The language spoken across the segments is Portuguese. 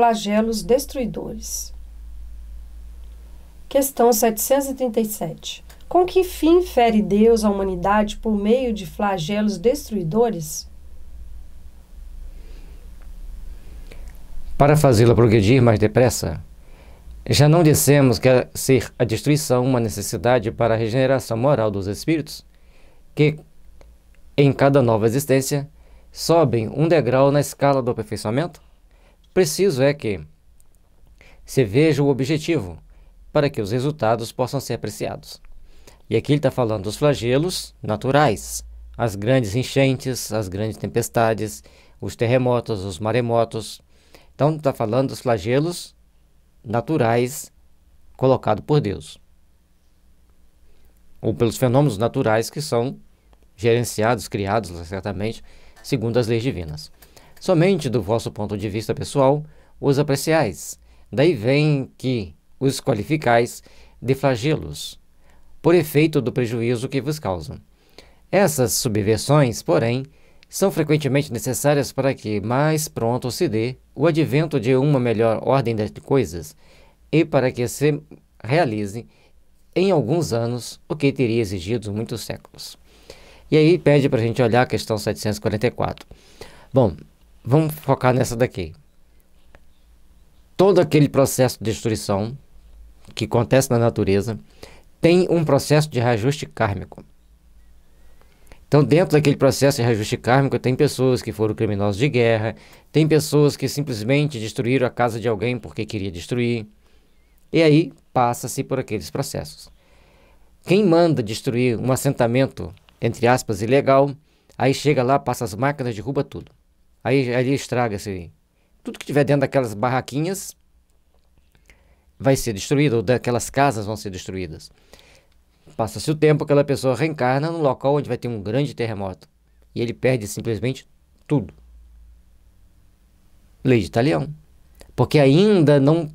flagelos destruidores. Questão 737. Com que fim fere Deus a humanidade por meio de flagelos destruidores? Para fazê-la progredir mais depressa, já não dissemos que a ser a destruição uma necessidade para a regeneração moral dos espíritos, que em cada nova existência sobem um degrau na escala do aperfeiçoamento? Preciso é que você veja o objetivo para que os resultados possam ser apreciados. E aqui ele está falando dos flagelos naturais, as grandes enchentes, as grandes tempestades, os terremotos, os maremotos. Então está falando dos flagelos naturais colocados por Deus, ou pelos fenômenos naturais que são gerenciados, criados, certamente, segundo as leis divinas somente do vosso ponto de vista pessoal, os apreciais. Daí vem que os qualificais de flagelos, por efeito do prejuízo que vos causam. Essas subversões, porém, são frequentemente necessárias para que mais pronto se dê o advento de uma melhor ordem das coisas e para que se realize em alguns anos o que teria exigido muitos séculos. E aí pede para a gente olhar a questão 744. Bom, Vamos focar nessa daqui. Todo aquele processo de destruição que acontece na natureza tem um processo de reajuste kármico. Então, dentro daquele processo de reajuste kármico, tem pessoas que foram criminosos de guerra, tem pessoas que simplesmente destruíram a casa de alguém porque queria destruir. E aí passa-se por aqueles processos. Quem manda destruir um assentamento, entre aspas, ilegal, aí chega lá, passa as máquinas, derruba tudo. Aí, aí estraga-se. Tudo que tiver dentro daquelas barraquinhas vai ser destruído, ou daquelas casas vão ser destruídas. Passa-se o tempo, aquela pessoa reencarna num local onde vai ter um grande terremoto. E ele perde simplesmente tudo. Lei de Italião. Porque ainda não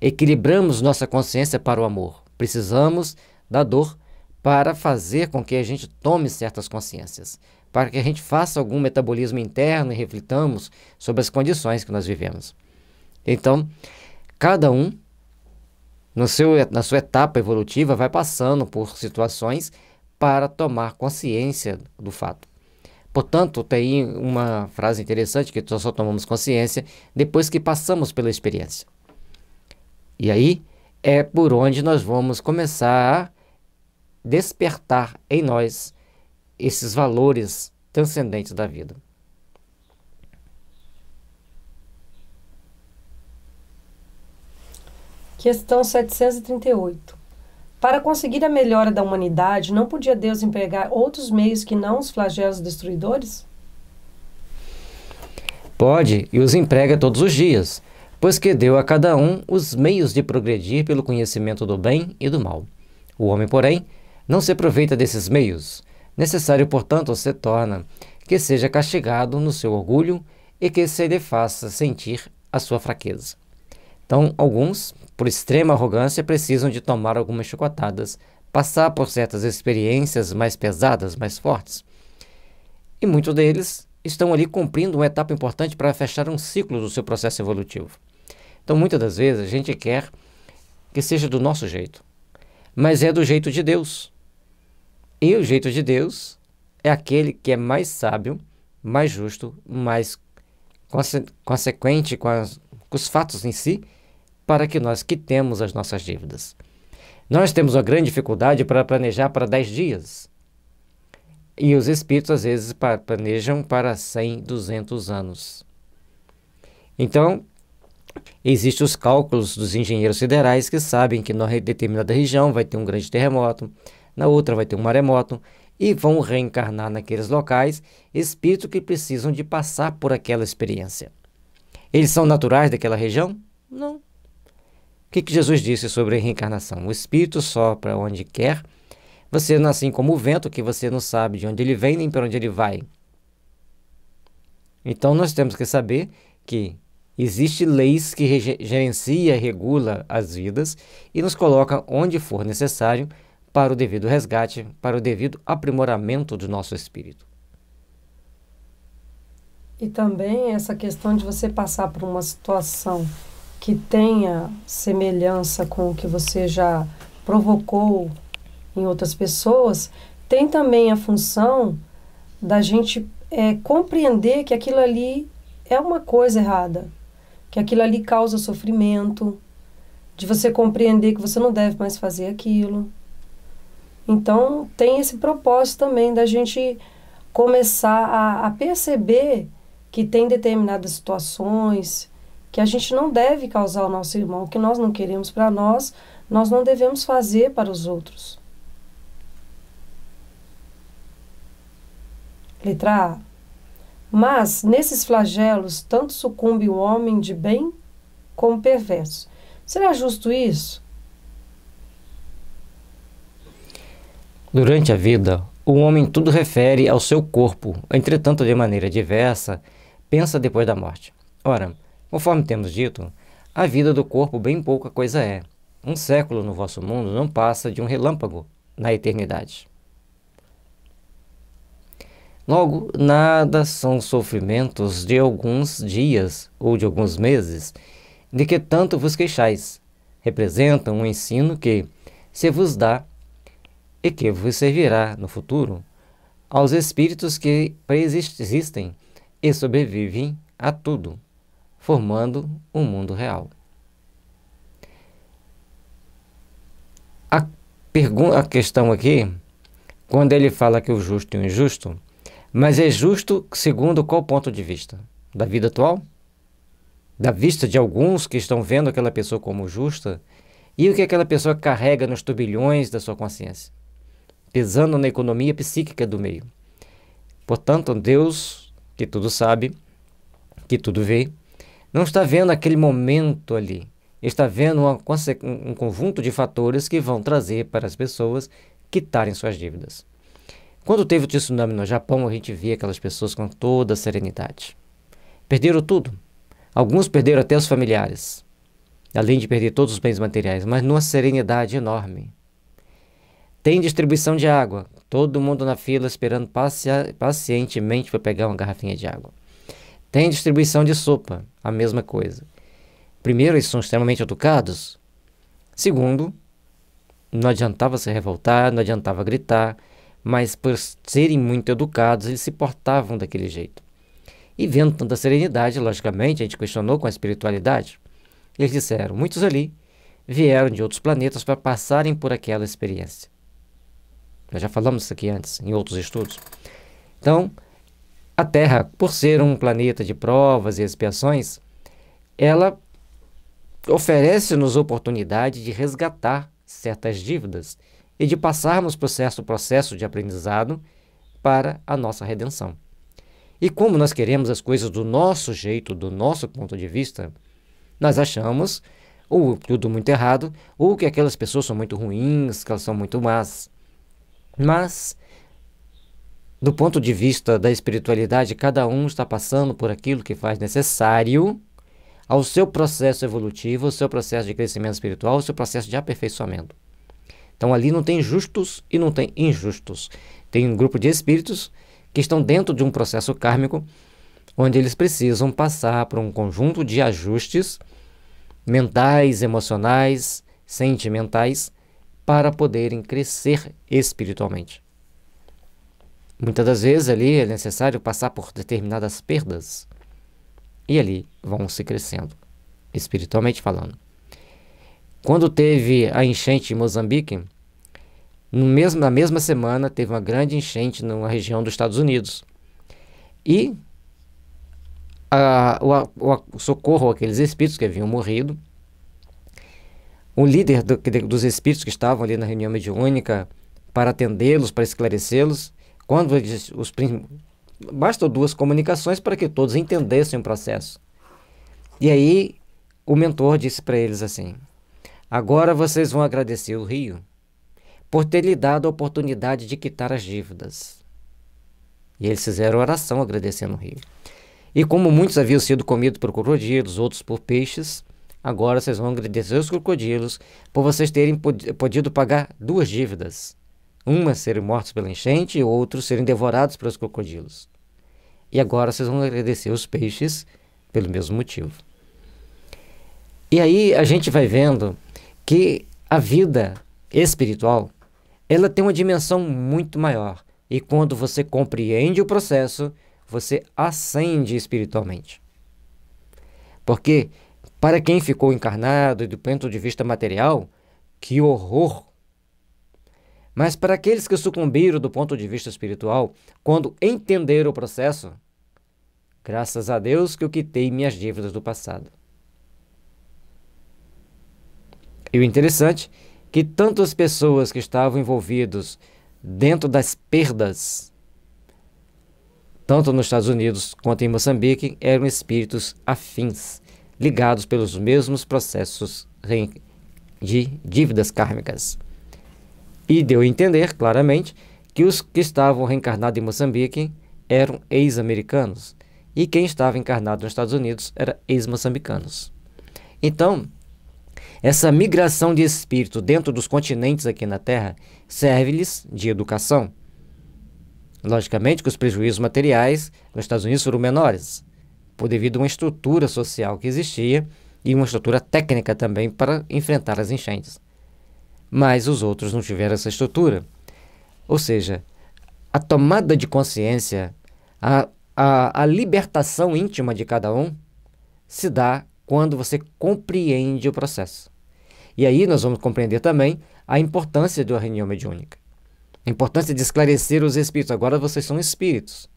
equilibramos nossa consciência para o amor. Precisamos da dor para fazer com que a gente tome certas consciências para que a gente faça algum metabolismo interno e reflitamos sobre as condições que nós vivemos. Então, cada um, no seu, na sua etapa evolutiva, vai passando por situações para tomar consciência do fato. Portanto, tem uma frase interessante que nós só tomamos consciência depois que passamos pela experiência. E aí é por onde nós vamos começar a despertar em nós esses valores transcendentes da vida. Questão 738. Para conseguir a melhora da humanidade, não podia Deus empregar outros meios que não os flagelos destruidores? Pode, e os emprega todos os dias, pois que deu a cada um os meios de progredir pelo conhecimento do bem e do mal. O homem, porém, não se aproveita desses meios, Necessário, portanto, se torna que seja castigado no seu orgulho e que se lhe faça sentir a sua fraqueza. Então, alguns, por extrema arrogância, precisam de tomar algumas chicotadas, passar por certas experiências mais pesadas, mais fortes. E muitos deles estão ali cumprindo uma etapa importante para fechar um ciclo do seu processo evolutivo. Então, muitas das vezes, a gente quer que seja do nosso jeito, mas é do jeito de Deus. E o jeito de Deus é aquele que é mais sábio, mais justo, mais conse consequente com, as, com os fatos em si, para que nós quitemos as nossas dívidas. Nós temos uma grande dificuldade para planejar para 10 dias. E os espíritos, às vezes, planejam para 100, 200 anos. Então, existem os cálculos dos engenheiros siderais que sabem que em determinada região vai ter um grande terremoto, na outra vai ter um maremoto, e vão reencarnar naqueles locais espíritos que precisam de passar por aquela experiência. Eles são naturais daquela região? Não. O que, que Jesus disse sobre a reencarnação? O espírito sopra onde quer. Você nasce assim como o vento, que você não sabe de onde ele vem nem para onde ele vai. Então nós temos que saber que Existem leis que gerencia e regula as vidas e nos coloca onde for necessário para o devido resgate, para o devido aprimoramento do nosso espírito. E também essa questão de você passar por uma situação que tenha semelhança com o que você já provocou em outras pessoas, tem também a função da gente é, compreender que aquilo ali é uma coisa errada, que aquilo ali causa sofrimento, de você compreender que você não deve mais fazer aquilo, então, tem esse propósito também da gente começar a, a perceber que tem determinadas situações que a gente não deve causar ao nosso irmão, que nós não queremos para nós, nós não devemos fazer para os outros. Letra A. Mas nesses flagelos tanto sucumbe o homem de bem como perverso. Será justo isso? Durante a vida, o homem tudo refere ao seu corpo, entretanto, de maneira diversa, pensa depois da morte. Ora, conforme temos dito, a vida do corpo bem pouca coisa é. Um século no vosso mundo não passa de um relâmpago na eternidade. Logo, nada são sofrimentos de alguns dias ou de alguns meses, de que tanto vos queixais. Representam um ensino que se vos dá e que vos servirá no futuro aos espíritos que preexistem e sobrevivem a tudo, formando um mundo real. A, pergunta, a questão aqui, quando ele fala que o justo e o injusto, mas é justo segundo qual ponto de vista? Da vida atual? Da vista de alguns que estão vendo aquela pessoa como justa? E o que aquela pessoa carrega nos turbilhões da sua consciência? pesando na economia psíquica do meio. Portanto, Deus, que tudo sabe, que tudo vê, não está vendo aquele momento ali. Está vendo uma, um conjunto de fatores que vão trazer para as pessoas quitarem suas dívidas. Quando teve o tsunami no Japão, a gente via aquelas pessoas com toda a serenidade. Perderam tudo. Alguns perderam até os familiares, além de perder todos os bens materiais, mas numa serenidade enorme. Tem distribuição de água. Todo mundo na fila esperando pacientemente para pegar uma garrafinha de água. Tem distribuição de sopa, a mesma coisa. Primeiro, eles são extremamente educados. Segundo, não adiantava se revoltar, não adiantava gritar, mas por serem muito educados, eles se portavam daquele jeito. E vendo tanta serenidade, logicamente, a gente questionou com a espiritualidade. Eles disseram: muitos ali vieram de outros planetas para passarem por aquela experiência. Nós já falamos isso aqui antes, em outros estudos. Então, a Terra, por ser um planeta de provas e expiações, ela oferece-nos oportunidade de resgatar certas dívidas e de passarmos por certo processo de aprendizado para a nossa redenção. E como nós queremos as coisas do nosso jeito, do nosso ponto de vista, nós achamos ou tudo muito errado, ou que aquelas pessoas são muito ruins, que elas são muito más. Mas, do ponto de vista da espiritualidade, cada um está passando por aquilo que faz necessário ao seu processo evolutivo, ao seu processo de crescimento espiritual, ao seu processo de aperfeiçoamento. Então ali não tem justos e não tem injustos. Tem um grupo de espíritos que estão dentro de um processo kármico onde eles precisam passar por um conjunto de ajustes mentais, emocionais, sentimentais para poderem crescer espiritualmente. Muitas das vezes ali é necessário passar por determinadas perdas e ali vão se crescendo, espiritualmente falando. Quando teve a enchente em Moçambique, mesmo, na mesma semana teve uma grande enchente numa região dos Estados Unidos. E a, o, a, o socorro àqueles espíritos que haviam morrido um líder do, dos espíritos que estavam ali na reunião mediúnica para atendê-los, para esclarecê-los. Quando os bastou duas comunicações para que todos entendessem o processo. E aí o mentor disse para eles assim: Agora vocês vão agradecer o Rio por ter lhe dado a oportunidade de quitar as dívidas. E eles fizeram oração agradecendo o Rio. E como muitos haviam sido comidos por crocodilos, outros por peixes, Agora vocês vão agradecer os crocodilos por vocês terem pod podido pagar duas dívidas. Uma serem mortos pela enchente e outros serem devorados pelos crocodilos. E agora vocês vão agradecer os peixes pelo mesmo motivo. E aí a gente vai vendo que a vida espiritual, ela tem uma dimensão muito maior. E quando você compreende o processo, você ascende espiritualmente. Porque para quem ficou encarnado do ponto de vista material, que horror! Mas para aqueles que sucumbiram do ponto de vista espiritual, quando entenderam o processo, graças a Deus que eu quitei minhas dívidas do passado. E o interessante é que tantas pessoas que estavam envolvidas dentro das perdas, tanto nos Estados Unidos quanto em Moçambique, eram espíritos afins, ligados pelos mesmos processos de dívidas kármicas. E deu a entender claramente que os que estavam reencarnados em Moçambique eram ex-americanos e quem estava encarnado nos Estados Unidos era ex-moçambicanos. Então, essa migração de espírito dentro dos continentes aqui na Terra serve-lhes de educação. Logicamente que os prejuízos materiais nos Estados Unidos foram menores, por devido a uma estrutura social que existia e uma estrutura técnica também para enfrentar as enchentes. Mas os outros não tiveram essa estrutura. Ou seja, a tomada de consciência, a, a, a libertação íntima de cada um se dá quando você compreende o processo. E aí nós vamos compreender também a importância uma reunião mediúnica. A importância de esclarecer os espíritos. Agora vocês são espíritos.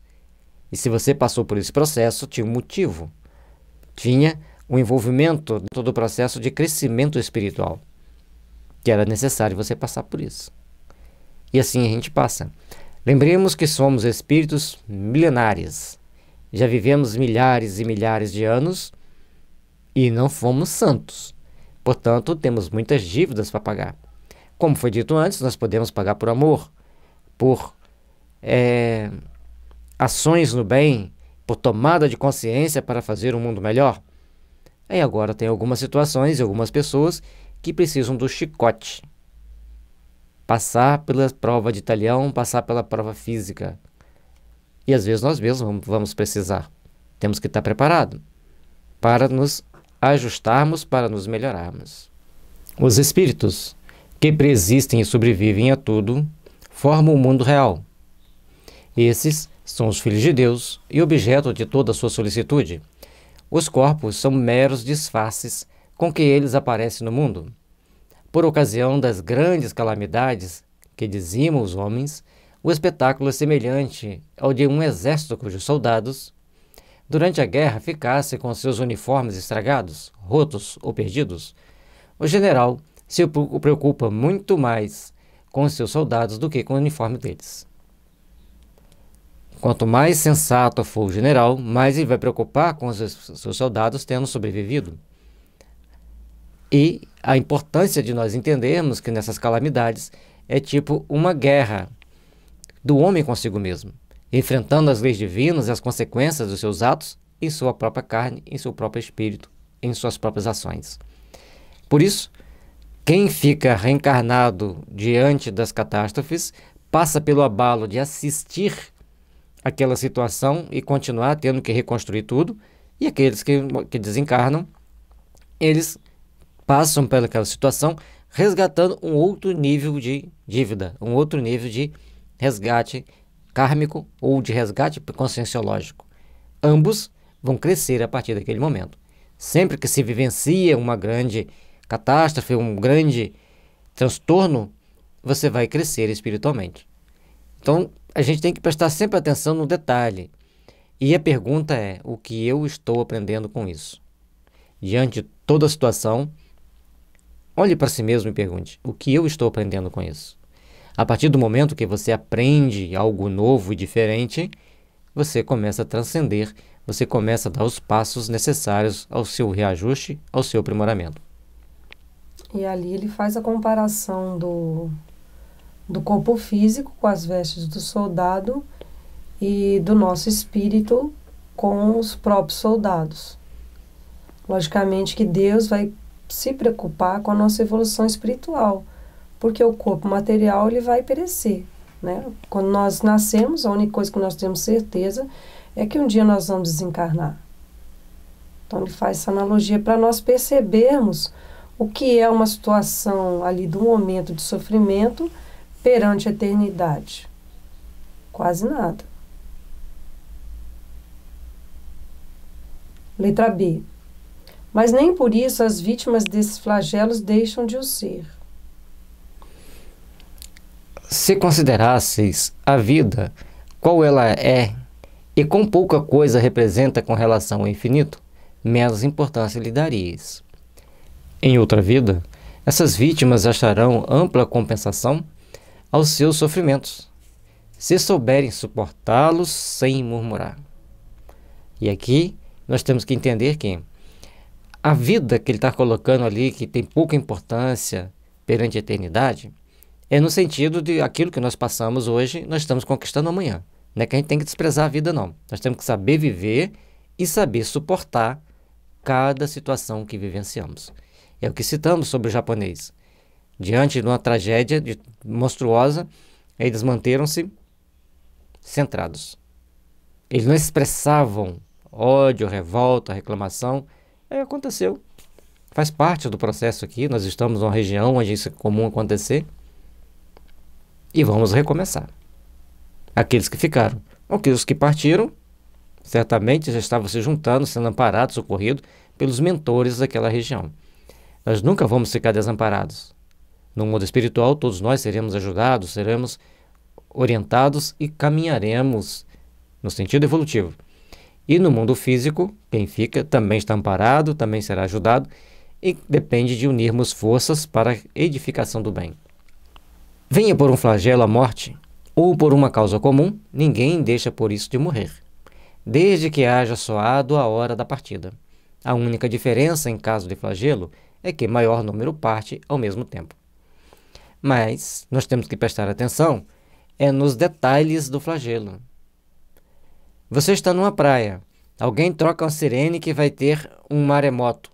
E se você passou por esse processo, tinha um motivo. Tinha um envolvimento dentro do processo de crescimento espiritual, que era necessário você passar por isso. E assim a gente passa. Lembremos que somos espíritos milenares. Já vivemos milhares e milhares de anos e não fomos santos. Portanto, temos muitas dívidas para pagar. Como foi dito antes, nós podemos pagar por amor, por é, ações no bem, por tomada de consciência para fazer um mundo melhor? Aí agora tem algumas situações e algumas pessoas que precisam do chicote. Passar pela prova de talhão, passar pela prova física. E às vezes nós mesmos vamos precisar. Temos que estar preparados para nos ajustarmos, para nos melhorarmos. Os espíritos que preexistem e sobrevivem a tudo formam o mundo real. Esses são os filhos de Deus e objeto de toda a sua solicitude. Os corpos são meros disfarces com que eles aparecem no mundo. Por ocasião das grandes calamidades que dizimam os homens, o espetáculo é semelhante ao de um exército cujos soldados, durante a guerra, ficasse com seus uniformes estragados, rotos ou perdidos. O general se preocupa muito mais com seus soldados do que com o uniforme deles. Quanto mais sensato for o general, mais ele vai preocupar com os seus soldados tendo sobrevivido. E a importância de nós entendermos que nessas calamidades é tipo uma guerra do homem consigo mesmo, enfrentando as leis divinas e as consequências dos seus atos em sua própria carne, em seu próprio espírito, em suas próprias ações. Por isso, quem fica reencarnado diante das catástrofes passa pelo abalo de assistir aquela situação e continuar tendo que reconstruir tudo, e aqueles que, que desencarnam, eles passam pelaquela situação resgatando um outro nível de dívida, um outro nível de resgate kármico ou de resgate conscienciológico. Ambos vão crescer a partir daquele momento. Sempre que se vivencia uma grande catástrofe, um grande transtorno, você vai crescer espiritualmente. Então, a gente tem que prestar sempre atenção no detalhe. E a pergunta é: o que eu estou aprendendo com isso? Diante de toda a situação, olhe para si mesmo e pergunte: o que eu estou aprendendo com isso? A partir do momento que você aprende algo novo e diferente, você começa a transcender, você começa a dar os passos necessários ao seu reajuste, ao seu aprimoramento. E ali ele faz a comparação do do corpo físico com as vestes do soldado e do nosso espírito com os próprios soldados. Logicamente que Deus vai se preocupar com a nossa evolução espiritual, porque o corpo material ele vai perecer, né? Quando nós nascemos, a única coisa que nós temos certeza é que um dia nós vamos desencarnar. Então ele faz essa analogia para nós percebermos o que é uma situação ali do momento de sofrimento perante a eternidade? Quase nada. Letra B. Mas nem por isso as vítimas desses flagelos deixam de o ser. Se considerasseis a vida qual ela é e com pouca coisa representa com relação ao infinito, menos importância lhe daríeis. Em outra vida, essas vítimas acharão ampla compensação aos seus sofrimentos, se souberem suportá-los sem murmurar. E aqui nós temos que entender que a vida que ele está colocando ali, que tem pouca importância perante a eternidade, é no sentido de aquilo que nós passamos hoje, nós estamos conquistando amanhã. Não é que a gente tem que desprezar a vida, não. Nós temos que saber viver e saber suportar cada situação que vivenciamos. É o que citamos sobre o japonês diante de uma tragédia de, monstruosa, eles manteram-se centrados. Eles não expressavam ódio, revolta, reclamação. É, aconteceu. Faz parte do processo aqui. Nós estamos numa região onde isso é comum acontecer. E vamos recomeçar. Aqueles que ficaram. Aqueles que partiram, certamente já estavam se juntando, sendo amparados, socorridos pelos mentores daquela região. Nós nunca vamos ficar desamparados. No mundo espiritual, todos nós seremos ajudados, seremos orientados e caminharemos no sentido evolutivo. E no mundo físico, quem fica também está amparado, também será ajudado e depende de unirmos forças para a edificação do bem. Venha por um flagelo a morte ou por uma causa comum, ninguém deixa por isso de morrer, desde que haja soado a hora da partida. A única diferença em caso de flagelo é que maior número parte ao mesmo tempo. Mas nós temos que prestar atenção é nos detalhes do flagelo. Você está numa praia, alguém troca uma sirene que vai ter um maremoto.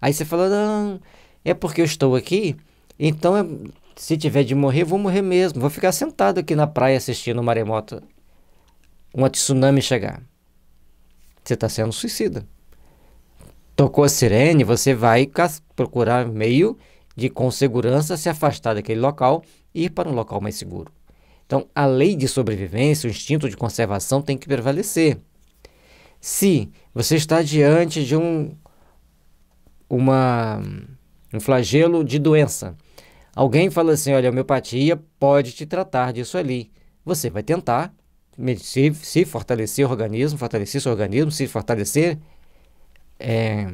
Aí você fala: "Não, é porque eu estou aqui, então se tiver de morrer, vou morrer mesmo, vou ficar sentado aqui na praia assistindo o maremoto, uma tsunami chegar." Você está sendo suicida. Tocou a sirene, você vai procurar meio de com segurança se afastar daquele local e ir para um local mais seguro. Então, a lei de sobrevivência, o instinto de conservação tem que prevalecer. Se você está diante de um, uma, um flagelo de doença, alguém fala assim: olha, a homeopatia pode te tratar disso ali. Você vai tentar se, se fortalecer o organismo, fortalecer seu organismo, se fortalecer, é,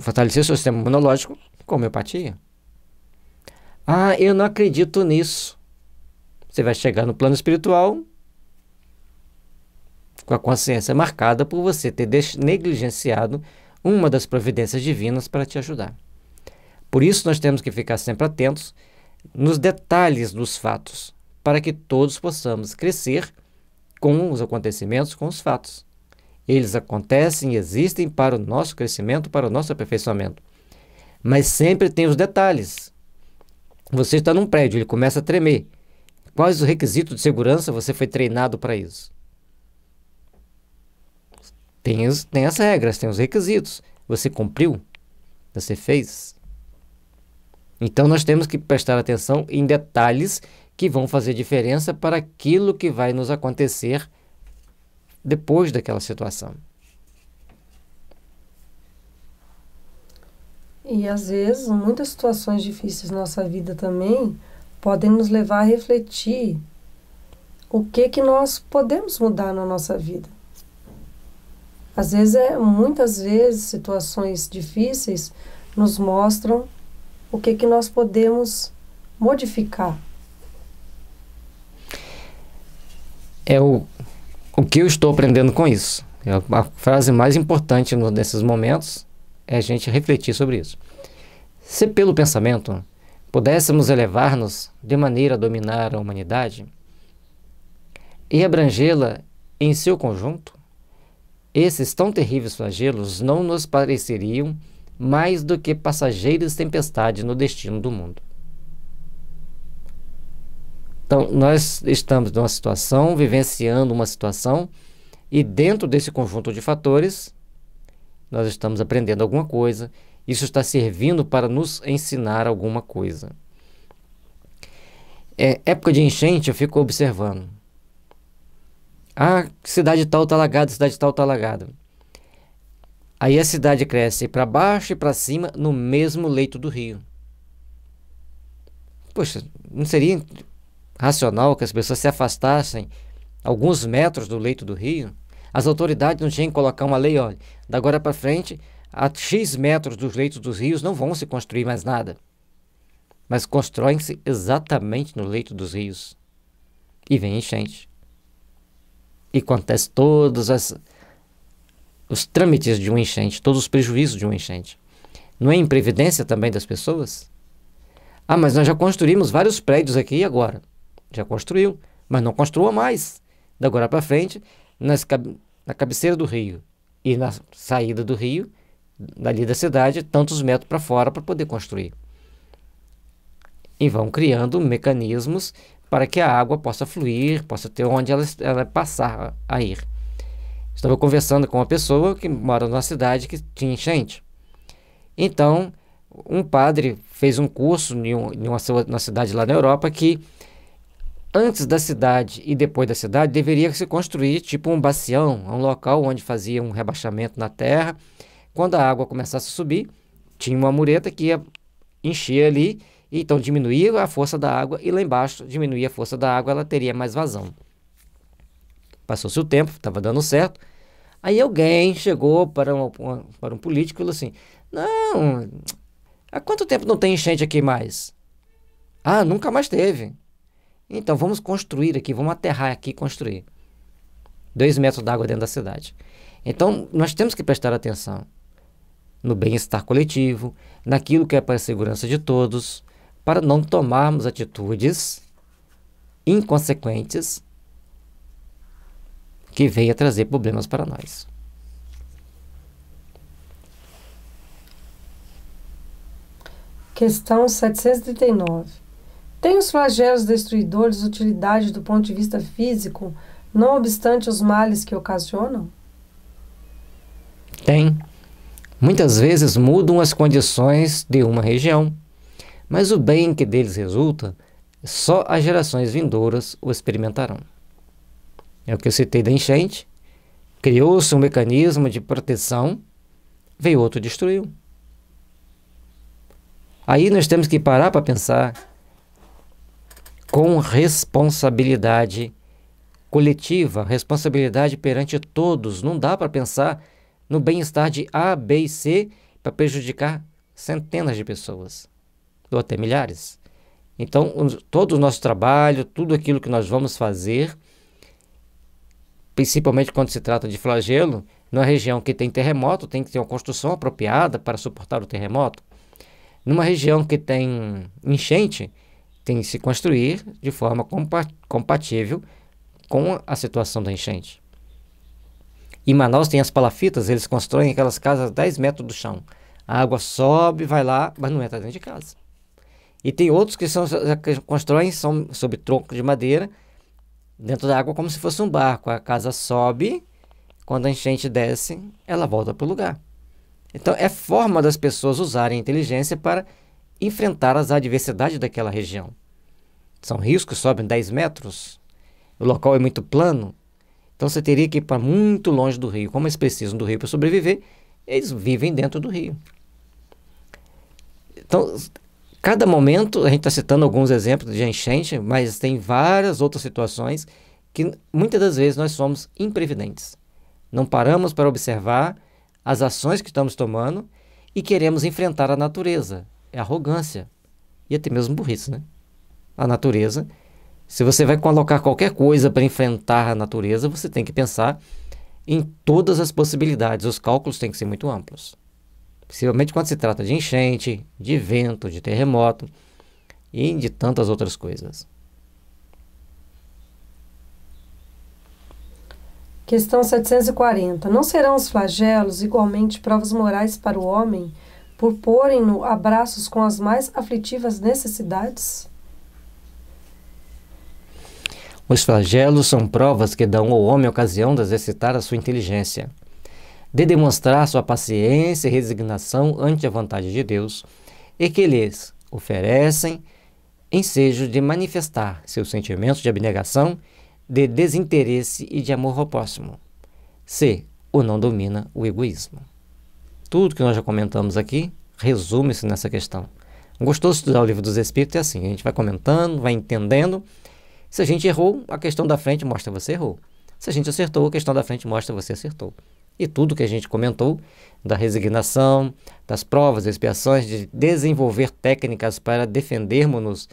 fortalecer seu sistema imunológico com homeopatia? Ah, eu não acredito nisso. Você vai chegar no plano espiritual com a consciência marcada por você ter negligenciado uma das providências divinas para te ajudar. Por isso, nós temos que ficar sempre atentos nos detalhes dos fatos, para que todos possamos crescer com os acontecimentos, com os fatos. Eles acontecem e existem para o nosso crescimento, para o nosso aperfeiçoamento. Mas sempre tem os detalhes. Você está num prédio, ele começa a tremer. Quais os requisitos de segurança você foi treinado para isso? Tem, os, tem as regras, tem os requisitos. Você cumpriu? Você fez? Então nós temos que prestar atenção em detalhes que vão fazer diferença para aquilo que vai nos acontecer depois daquela situação. E às vezes, muitas situações difíceis na nossa vida também podem nos levar a refletir o que que nós podemos mudar na nossa vida. Às vezes, é, muitas vezes, situações difíceis nos mostram o que que nós podemos modificar. É o, o que eu estou aprendendo com isso. É a frase mais importante no, nesses momentos é a gente refletir sobre isso. Se pelo pensamento pudéssemos elevar-nos de maneira a dominar a humanidade e abrangê-la em seu conjunto, esses tão terríveis flagelos não nos pareceriam mais do que passageiras tempestades no destino do mundo. Então, nós estamos numa situação, vivenciando uma situação, e dentro desse conjunto de fatores, nós estamos aprendendo alguma coisa, isso está servindo para nos ensinar alguma coisa. É, época de enchente, eu fico observando. Ah, cidade tal está alagada, cidade tal está alagada. Aí a cidade cresce para baixo e para cima no mesmo leito do rio. Poxa, não seria racional que as pessoas se afastassem alguns metros do leito do rio? As autoridades não tinham que colocar uma lei, olha, da agora para frente, a X metros dos leitos dos rios não vão se construir mais nada. Mas constroem-se exatamente no leito dos rios. E vem enchente. E acontece todos as, os trâmites de um enchente, todos os prejuízos de um enchente. Não é imprevidência também das pessoas? Ah, mas nós já construímos vários prédios aqui agora. Já construiu, mas não construa mais. Da agora para frente, nas, na cabeceira do rio e na saída do rio, dali da cidade, tantos metros para fora para poder construir. E vão criando mecanismos para que a água possa fluir, possa ter onde ela, ela passar a ir. Estava conversando com uma pessoa que mora numa cidade que tinha enchente. Então, um padre fez um curso em, um, em uma, na cidade lá na Europa que antes da cidade e depois da cidade, deveria se construir tipo um bacião, um local onde fazia um rebaixamento na terra. Quando a água começasse a subir, tinha uma mureta que ia encher ali, e então diminuía a força da água e lá embaixo diminuía a força da água, ela teria mais vazão. Passou-se o tempo, estava dando certo. Aí alguém chegou para, uma, para um político e falou assim: Não, há quanto tempo não tem enchente aqui mais? Ah, nunca mais teve. Então vamos construir aqui, vamos aterrar aqui e construir. Dois metros d'água dentro da cidade. Então nós temos que prestar atenção no bem-estar coletivo, naquilo que é para a segurança de todos, para não tomarmos atitudes inconsequentes que venha trazer problemas para nós. Questão 739. Tem os flagelos destruidores utilidade do ponto de vista físico, não obstante os males que ocasionam? Tem. Muitas vezes mudam as condições de uma região, mas o bem que deles resulta só as gerações vindouras o experimentarão. É o que eu citei da enchente. Criou-se um mecanismo de proteção, veio outro e destruiu. Aí nós temos que parar para pensar com responsabilidade coletiva, responsabilidade perante todos. Não dá para pensar no bem-estar de A, B e C para prejudicar centenas de pessoas, ou até milhares. Então, todo o nosso trabalho, tudo aquilo que nós vamos fazer, principalmente quando se trata de flagelo, numa região que tem terremoto, tem que ter uma construção apropriada para suportar o terremoto. Numa região que tem enchente, tem que se construir de forma compatível com a situação da enchente. Em Manaus tem as palafitas, eles constroem aquelas casas 10 metros do chão. A água sobe, vai lá, mas não entra dentro de casa. E tem outros que, são, eh, que constroem são sob tronco de madeira, dentro da água como se fosse um barco. A casa sobe, quando a enchente desce, ela volta para o lugar. Então é forma das pessoas usarem a inteligência para enfrentar as adversidades daquela região. São rios que sobem 10 metros, o local é muito plano, então você teria que ir para muito longe do rio. Como eles precisam do rio para sobreviver, eles vivem dentro do rio. Então, cada momento, a gente está citando alguns exemplos de enchente, mas tem várias outras situações que muitas das vezes nós somos imprevidentes. Não paramos para observar as ações que estamos tomando e queremos enfrentar a natureza é arrogância e até mesmo burrice, né? A natureza, se você vai colocar qualquer coisa para enfrentar a natureza, você tem que pensar em todas as possibilidades. Os cálculos têm que ser muito amplos. Principalmente quando se trata de enchente, de vento, de terremoto e de tantas outras coisas. Questão 740. Não serão os flagelos igualmente provas morais para o homem? por porem-no a braços com as mais aflitivas necessidades? Os flagelos são provas que dão ao homem a ocasião de exercitar a sua inteligência, de demonstrar sua paciência e resignação ante a vontade de Deus, e que lhes oferecem ensejo de manifestar seus sentimentos de abnegação, de desinteresse e de amor ao próximo, se o não domina o egoísmo tudo que nós já comentamos aqui resume-se nessa questão. Gostoso estudar o livro dos Espíritos é assim: a gente vai comentando, vai entendendo. Se a gente errou, a questão da frente mostra você errou. Se a gente acertou, a questão da frente mostra você acertou. E tudo que a gente comentou, da resignação, das provas, expiações, de desenvolver técnicas para defendermos-nos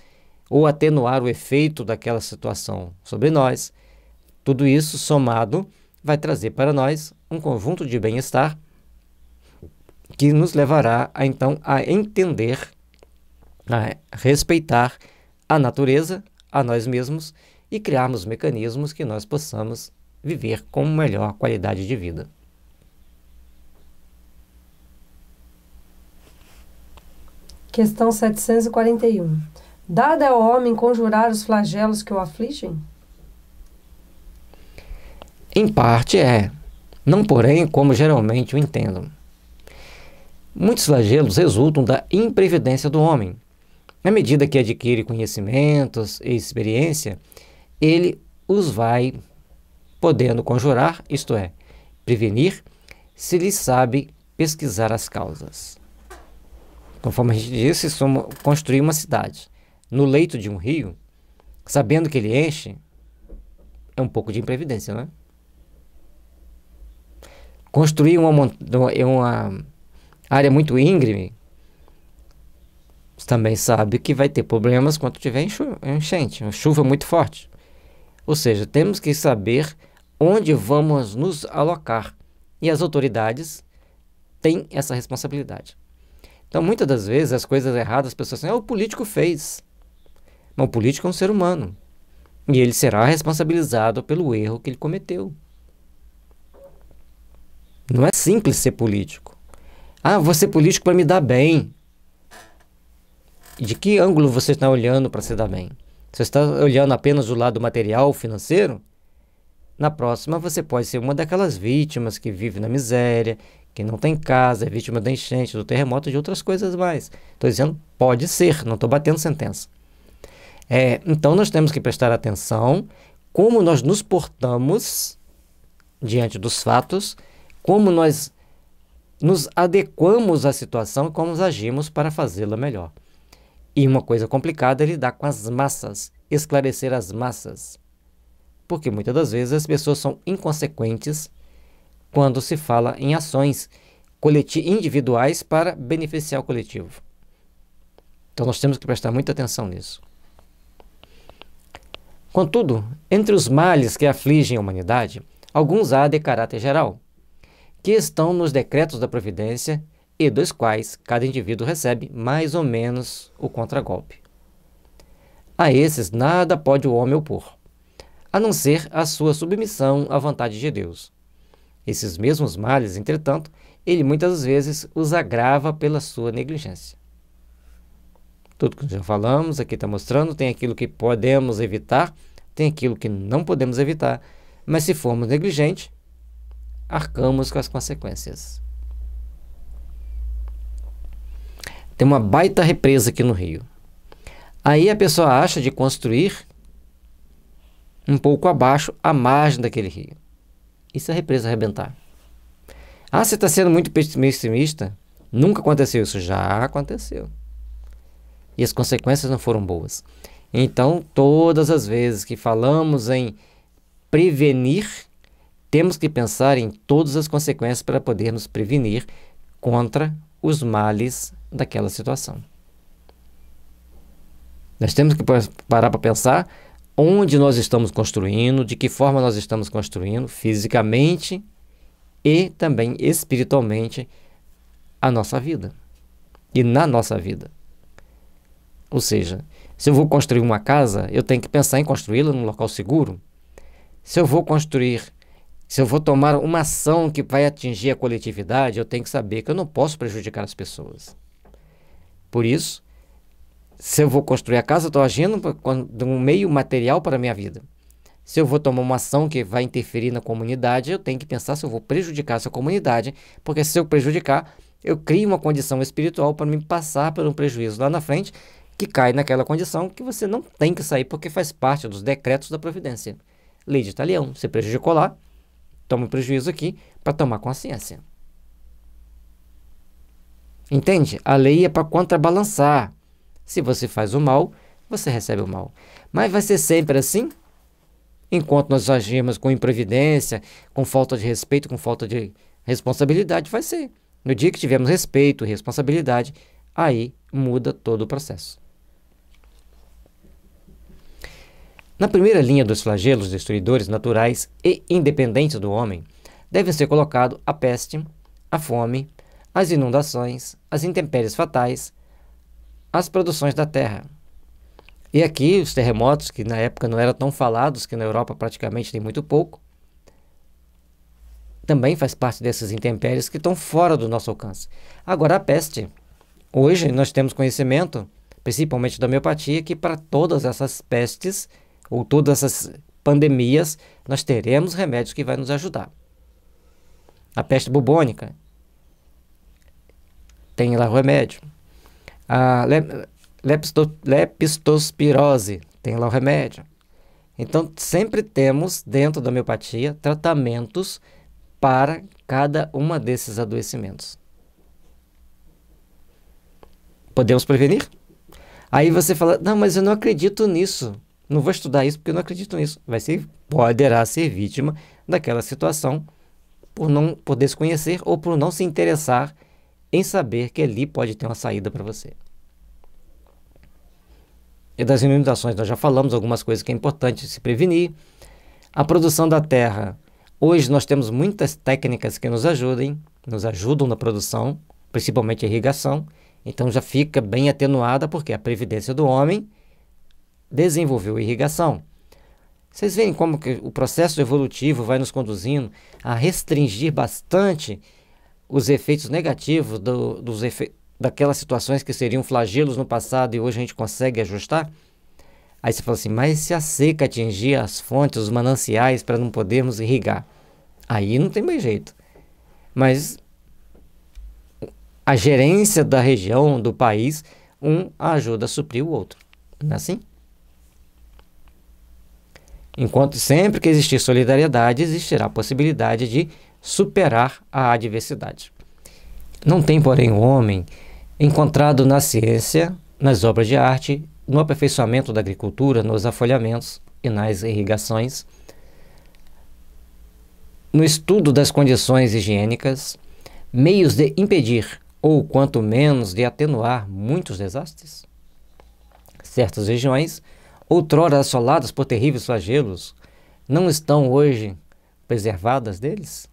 ou atenuar o efeito daquela situação sobre nós, tudo isso somado vai trazer para nós um conjunto de bem-estar que nos levará a, então a entender, a respeitar a natureza, a nós mesmos e criarmos mecanismos que nós possamos viver com melhor qualidade de vida. Questão 741. Dada ao homem conjurar os flagelos que o afligem? Em parte é, não porém como geralmente o entendam. Muitos flagelos resultam da imprevidência do homem. Na medida que adquire conhecimentos e experiência, ele os vai podendo conjurar, isto é, prevenir, se lhe sabe pesquisar as causas. Conforme a gente disse, somos, construir uma cidade no leito de um rio, sabendo que ele enche, é um pouco de imprevidência, é? Construir uma, uma área muito íngreme, também sabe que vai ter problemas quando tiver enchente, uma chuva muito forte. Ou seja, temos que saber onde vamos nos alocar. E as autoridades têm essa responsabilidade. Então, muitas das vezes, as coisas erradas, as pessoas dizem, ah, o político fez. Mas o político é um ser humano. E ele será responsabilizado pelo erro que ele cometeu. Não é simples ser político. Ah, você político para me dar bem. De que ângulo você está olhando para se dar bem? você está olhando apenas o lado material, financeiro, na próxima você pode ser uma daquelas vítimas que vive na miséria, que não tem casa, é vítima da enchente, do terremoto e de outras coisas mais. Estou dizendo pode ser, não estou batendo sentença. É, então nós temos que prestar atenção como nós nos portamos diante dos fatos, como nós nos adequamos à situação e como agimos para fazê-la melhor. E uma coisa complicada é lidar com as massas, esclarecer as massas. Porque muitas das vezes as pessoas são inconsequentes quando se fala em ações individuais para beneficiar o coletivo. Então nós temos que prestar muita atenção nisso. Contudo, entre os males que afligem a humanidade, alguns há de caráter geral, que estão nos decretos da providência e dos quais cada indivíduo recebe mais ou menos o contragolpe. A esses nada pode o homem opor, a não ser a sua submissão à vontade de Deus. Esses mesmos males, entretanto, ele muitas vezes os agrava pela sua negligência. Tudo que já falamos aqui está mostrando, tem aquilo que podemos evitar, tem aquilo que não podemos evitar, mas se formos negligentes, arcamos com as consequências. Tem uma baita represa aqui no Rio. Aí a pessoa acha de construir um pouco abaixo, a margem daquele rio. E se a represa arrebentar? Ah, você está sendo muito pessimista? Nunca aconteceu isso. Já aconteceu. E as consequências não foram boas. Então, todas as vezes que falamos em prevenir, temos que pensar em todas as consequências para podermos prevenir contra os males daquela situação. Nós temos que parar para pensar onde nós estamos construindo, de que forma nós estamos construindo fisicamente e também espiritualmente a nossa vida e na nossa vida. Ou seja, se eu vou construir uma casa, eu tenho que pensar em construí-la num local seguro. Se eu vou construir se eu vou tomar uma ação que vai atingir a coletividade, eu tenho que saber que eu não posso prejudicar as pessoas. Por isso, se eu vou construir a casa, estou agindo de um meio material para a minha vida. Se eu vou tomar uma ação que vai interferir na comunidade, eu tenho que pensar se eu vou prejudicar essa comunidade, porque se eu prejudicar, eu crio uma condição espiritual para me passar por um prejuízo lá na frente, que cai naquela condição que você não tem que sair, porque faz parte dos decretos da providência. Lei de Italião, você prejudicou lá, toma prejuízo aqui para tomar consciência. Entende? A lei é para contrabalançar. Se você faz o mal, você recebe o mal. Mas vai ser sempre assim? Enquanto nós agirmos com imprevidência, com falta de respeito, com falta de responsabilidade, vai ser. No dia que tivermos respeito, responsabilidade, aí muda todo o processo. Na primeira linha dos flagelos destruidores naturais e independentes do homem, devem ser colocados a peste, a fome, as inundações, as intempéries fatais, as produções da terra. E aqui os terremotos, que na época não eram tão falados, que na Europa praticamente tem muito pouco, também faz parte dessas intempéries que estão fora do nosso alcance. Agora, a peste. Hoje nós temos conhecimento, principalmente da homeopatia, que para todas essas pestes ou todas essas pandemias, nós teremos remédios que vai nos ajudar. A peste bubônica tem lá o remédio. A le, lepsto, leptospirose tem lá o remédio. Então, sempre temos dentro da homeopatia tratamentos para cada uma desses adoecimentos. Podemos prevenir? Aí você fala: "Não, mas eu não acredito nisso" não vou estudar isso porque eu não acredito nisso. Vai ser, poderá ser vítima daquela situação por não por desconhecer ou por não se interessar em saber que ali pode ter uma saída para você. E das inundações nós já falamos algumas coisas que é importante se prevenir. A produção da terra. Hoje nós temos muitas técnicas que nos ajudem, nos ajudam na produção, principalmente a irrigação. Então já fica bem atenuada porque é a previdência do homem desenvolveu irrigação. Vocês veem como que o processo evolutivo vai nos conduzindo a restringir bastante os efeitos negativos do, dos efe, daquelas situações que seriam flagelos no passado e hoje a gente consegue ajustar? Aí você fala assim, mas se a seca atingir as fontes, os mananciais, para não podermos irrigar? Aí não tem mais jeito. Mas a gerência da região, do país, um ajuda a suprir o outro. Não é assim? Enquanto sempre que existir solidariedade, existirá a possibilidade de superar a adversidade. Não tem, porém, o homem encontrado na ciência, nas obras de arte, no aperfeiçoamento da agricultura, nos afolhamentos e nas irrigações, no estudo das condições higiênicas, meios de impedir ou quanto menos de atenuar muitos desastres. Certas regiões outrora assoladas por terríveis flagelos, não estão hoje preservadas deles?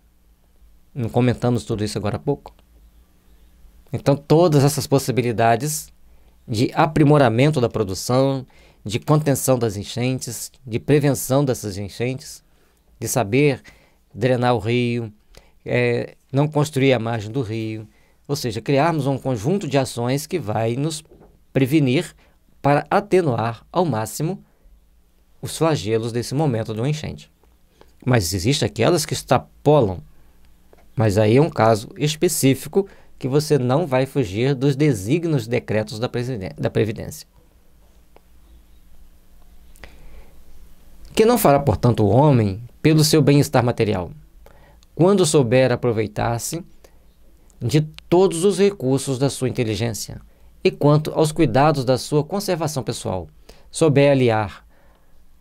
Não comentamos tudo isso agora há pouco? Então, todas essas possibilidades de aprimoramento da produção, de contenção das enchentes, de prevenção dessas enchentes, de saber drenar o rio, é, não construir a margem do rio, ou seja, criarmos um conjunto de ações que vai nos prevenir para atenuar ao máximo os flagelos desse momento de uma enchente. Mas existem aquelas que extrapolam. Mas aí é um caso específico que você não vai fugir dos desígnios decretos da, da Previdência. Que não fará, portanto, o homem pelo seu bem-estar material, quando souber aproveitar-se de todos os recursos da sua inteligência, e quanto aos cuidados da sua conservação pessoal. Souber aliar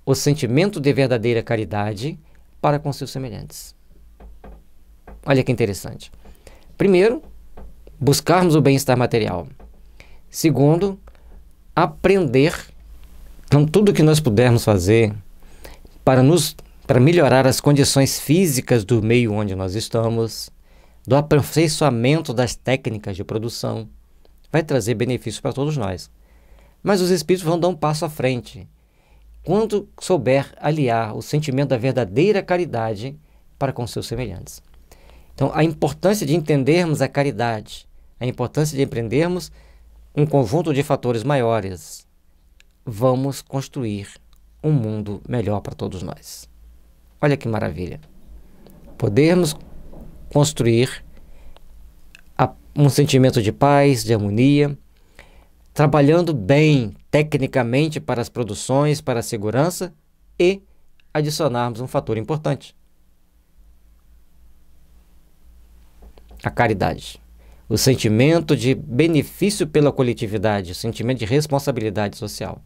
o sentimento de verdadeira caridade para com seus semelhantes. Olha que interessante. Primeiro, buscarmos o bem-estar material. Segundo, aprender. Então, tudo o que nós pudermos fazer para nos para melhorar as condições físicas do meio onde nós estamos, do aperfeiçoamento das técnicas de produção, vai trazer benefícios para todos nós. Mas os espíritos vão dar um passo à frente. Quando souber aliar o sentimento da verdadeira caridade para com seus semelhantes. Então, a importância de entendermos a caridade, a importância de empreendermos um conjunto de fatores maiores. Vamos construir um mundo melhor para todos nós. Olha que maravilha. Podermos construir um sentimento de paz, de harmonia, trabalhando bem tecnicamente para as produções, para a segurança e adicionarmos um fator importante: a caridade. O sentimento de benefício pela coletividade, o sentimento de responsabilidade social.